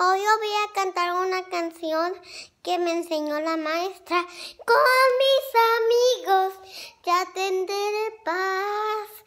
Hoy voy a cantar una canción que me enseñó la maestra. Con mis amigos ya tendré paz.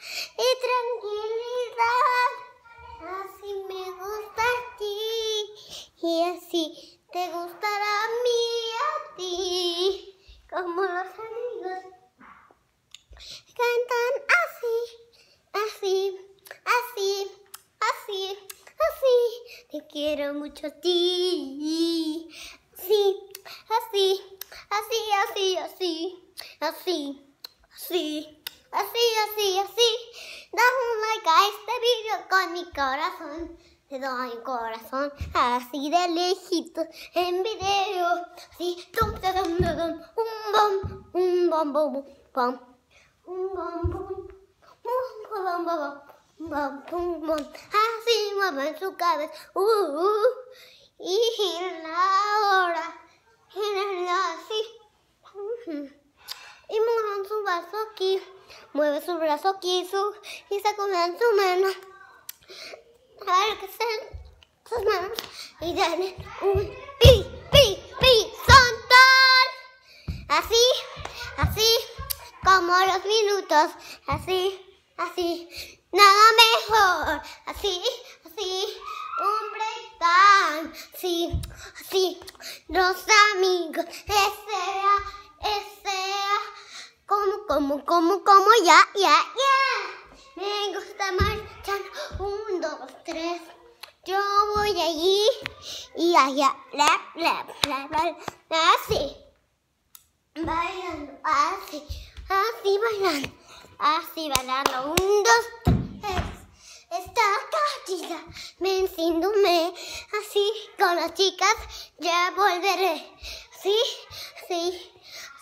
Te quiero mucho a ti. sí, así, así, así, así, así, así, así, así, así. Dame un like a este video con mi corazón. Te doy un corazón así de lejito en video. Así, tum, tum, tum, un bom, un bom, un Mueve en su cabeza. Uh, uh, y la hora. Gírala así. Uh, y mueve su brazo aquí. Mueve su brazo aquí y sacudan su mano. A ver que se sus manos y dale un pi, pi, pi, son Así, así, como los minutos, así, así, nada mejor, así. así, Los amigos, ese, ese, como, como, como, como, ya, ya, ya. Me gusta marchar, un, dos, tres. Yo voy allí y allá, la, la, la, la, así. Bailando, así, así bailando, así bailando, un, dos, tres. Esta cachita me enciende las chicas, ya volveré. Sí, sí,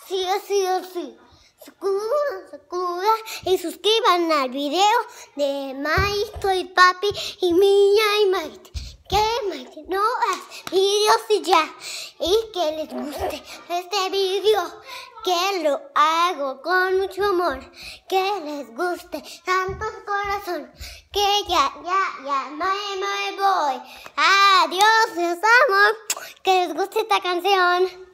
sí, sí, sí. Sacudan, sacudan y suscriban al video de Maestro y Papi y Mía y Maite. Que Maite no hace videos y ya. Y que les guste este video. Que lo hago con mucho amor. Que les guste tanto corazón que ya, ya, ya, my, my voy. Adiós, los amo. Que les guste esta canción.